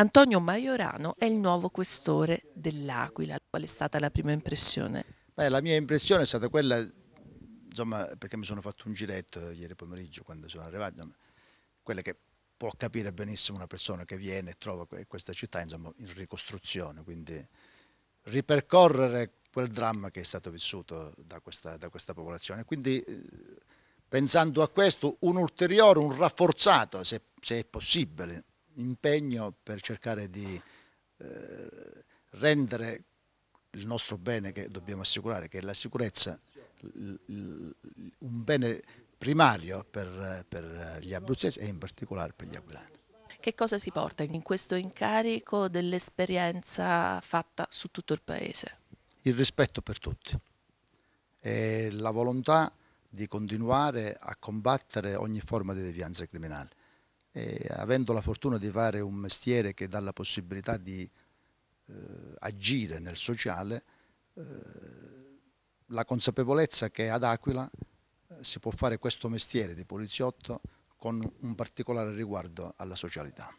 Antonio Maiorano è il nuovo questore dell'Aquila. Qual è stata la prima impressione? Beh, la mia impressione è stata quella, insomma, perché mi sono fatto un giretto ieri pomeriggio quando sono arrivato, quella che può capire benissimo una persona che viene e trova questa città insomma, in ricostruzione, quindi ripercorrere quel dramma che è stato vissuto da questa, da questa popolazione. Quindi eh, pensando a questo, un ulteriore, un rafforzato, se, se è possibile, impegno per cercare di eh, rendere il nostro bene che dobbiamo assicurare, che è la sicurezza, un bene primario per, per gli abruzzesi e in particolare per gli aquilani. Che cosa si porta in questo incarico dell'esperienza fatta su tutto il paese? Il rispetto per tutti e la volontà di continuare a combattere ogni forma di devianza criminale e avendo la fortuna di fare un mestiere che dà la possibilità di eh, agire nel sociale, eh, la consapevolezza che ad Aquila eh, si può fare questo mestiere di poliziotto con un particolare riguardo alla socialità.